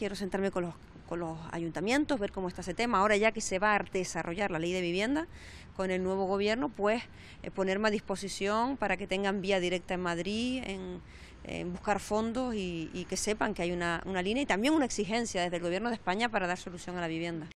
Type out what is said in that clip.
quiero sentarme con los, ayuntamientos, ver cómo está ese tema. Ahora ya que se va a desarrollar la ley de vivienda con el nuevo gobierno, pues eh, ponerme a disposición para que tengan vía directa en Madrid, en, buscar fondos y, que sepan que hay una línea y también una exigencia desde el gobierno de España para dar solución a la vivienda.